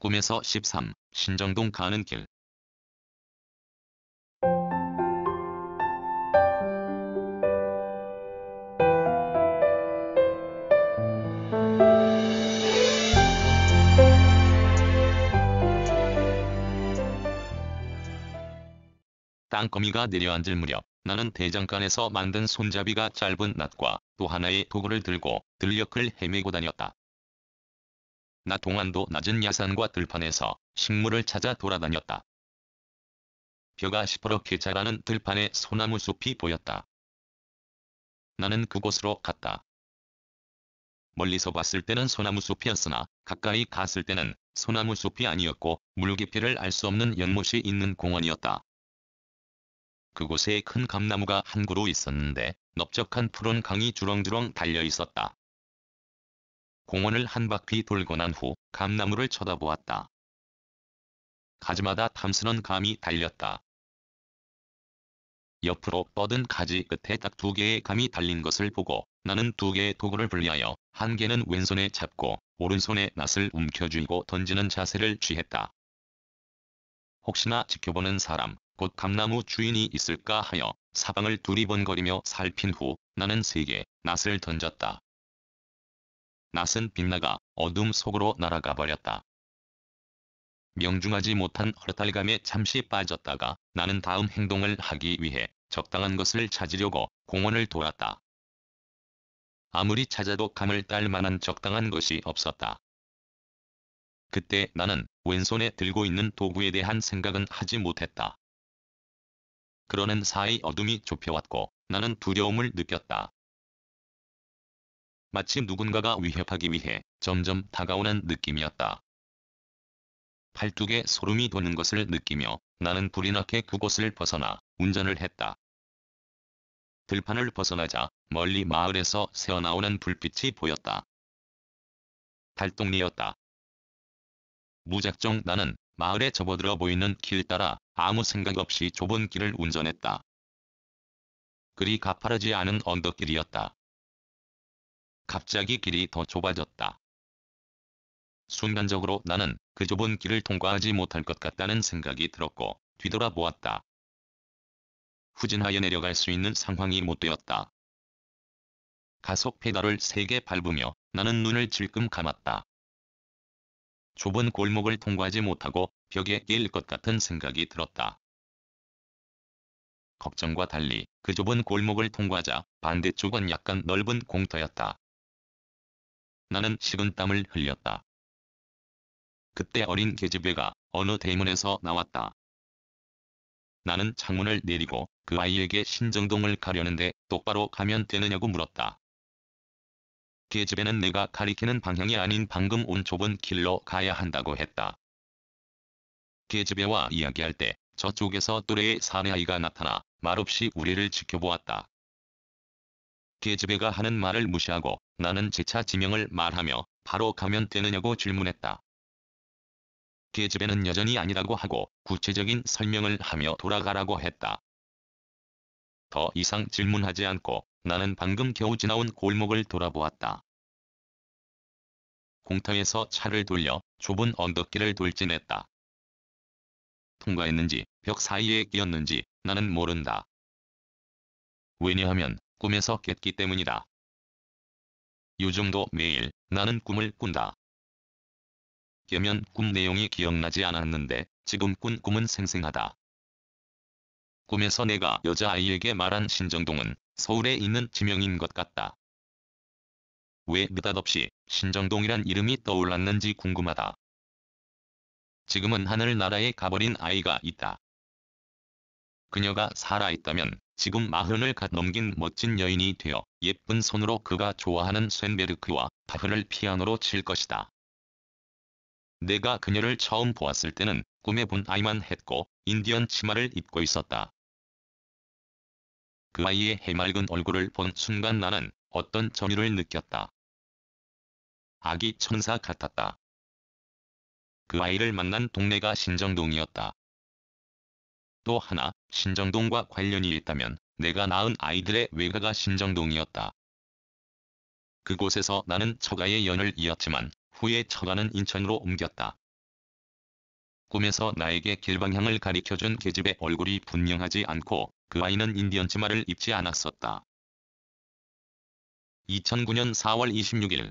꿈에서 13 신정동 가는 길 땅거미가 내려앉을 무렵 나는 대장간에서 만든 손잡이가 짧은 낫과 또 하나의 도구를 들고 들녘을 헤매고 다녔다. 나 동안도 낮은 야산과 들판에서 식물을 찾아 돌아다녔다. 벼가 시퍼렇게 자라는 들판에 소나무 숲이 보였다. 나는 그곳으로 갔다. 멀리서 봤을 때는 소나무 숲이었으나 가까이 갔을 때는 소나무 숲이 아니었고 물 깊이를 알 수 없는 연못이 있는 공원이었다. 그곳에 큰 감나무가 한 그루 있었는데 넓적한 푸른 강이 주렁주렁 달려 있었다. 공원을 한 바퀴 돌고 난 후 감나무를 쳐다보았다. 가지마다 탐스런 감이 달렸다. 옆으로 뻗은 가지 끝에 딱 두 개의 감이 달린 것을 보고 나는 두 개의 도구를 분리하여 한 개는 왼손에 잡고 오른손에 낫을 움켜쥐고 던지는 자세를 취했다. 혹시나 지켜보는 사람, 곧 감나무 주인이 있을까 하여 사방을 두리번거리며 살핀 후 나는 세 개 낫을 던졌다. 낯은 빛나가 어둠 속으로 날아가 버렸다. 명중하지 못한 허탈감에 잠시 빠졌다가 나는 다음 행동을 하기 위해 적당한 것을 찾으려고 공원을 돌았다. 아무리 찾아도 감을 딸 만한 적당한 것이 없었다. 그때 나는 왼손에 들고 있는 도구에 대한 생각은 하지 못했다. 그러는 사이 어둠이 좁혀왔고 나는 두려움을 느꼈다. 마치 누군가가 위협하기 위해 점점 다가오는 느낌이었다. 팔뚝에 소름이 도는 것을 느끼며 나는 불이 나게 그곳을 벗어나 운전을 했다. 들판을 벗어나자 멀리 마을에서 새어나오는 불빛이 보였다. 달동리였다. 무작정 나는 마을에 접어들어 보이는 길 따라 아무 생각 없이 좁은 길을 운전했다. 그리 가파르지 않은 언덕길이었다. 갑자기 길이 더 좁아졌다. 순간적으로 나는 그 좁은 길을 통과하지 못할 것 같다는 생각이 들었고 뒤돌아보았다. 후진하여 내려갈 수 있는 상황이 못 되었다. 가속 페달을 세게 밟으며 나는 눈을 질끔 감았다. 좁은 골목을 통과하지 못하고 벽에 끼일 것 같은 생각이 들었다. 걱정과 달리 그 좁은 골목을 통과하자 반대쪽은 약간 넓은 공터였다. 나는 식은땀을 흘렸다. 그때 어린 계집애가 어느 대문에서 나왔다. 나는 창문을 내리고 그 아이에게 신정동을 가려는데 똑바로 가면 되느냐고 물었다. 계집애는 내가 가리키는 방향이 아닌 방금 온 좁은 길로 가야 한다고 했다. 계집애와 이야기할 때 저쪽에서 또래의 사내아이가 나타나 말없이 우리를 지켜보았다. 계집애가 하는 말을 무시하고 나는 제 차 지명을 말하며 바로 가면 되느냐고 질문했다. 계집애는 여전히 아니라고 하고 구체적인 설명을 하며 돌아가라고 했다. 더 이상 질문하지 않고 나는 방금 겨우 지나온 골목을 돌아보았다. 공터에서 차를 돌려 좁은 언덕길을 돌진했다. 통과했는지 벽 사이에 끼었는지 나는 모른다. 왜냐하면 꿈에서 깼기 때문이다. 요즘도 매일 나는 꿈을 꾼다. 깨면 꿈 내용이 기억나지 않았는데 지금 꾼 꿈은 생생하다. 꿈에서 내가 여자아이에게 말한 신정동은 서울에 있는 지명인 것 같다. 왜 느닷없이 신정동이란 이름이 떠올랐는지 궁금하다. 지금은 하늘나라에 가버린 아이가 있다. 그녀가 살아있다면 지금 마흔을 갓 넘긴 멋진 여인이 되어 예쁜 손으로 그가 좋아하는 쇤베르크와 바흐를 피아노로 칠 것이다. 내가 그녀를 처음 보았을 때는 꿈에 본 아이만 했고 인디언 치마를 입고 있었다. 그 아이의 해맑은 얼굴을 본 순간 나는 어떤 전율을 느꼈다. 아기 천사 같았다. 그 아이를 만난 동네가 신정동이었다. 또 하나 신정동과 관련이 있다면 내가 낳은 아이들의 외가가 신정동이었다. 그곳에서 나는 처가의 연을 이었지만 후에 처가는 인천으로 옮겼다. 꿈에서 나에게 길방향을 가리켜준 계집의 얼굴이 분명하지 않고 그 아이는 인디언 치마를 입지 않았었다. 2009년 4월 26일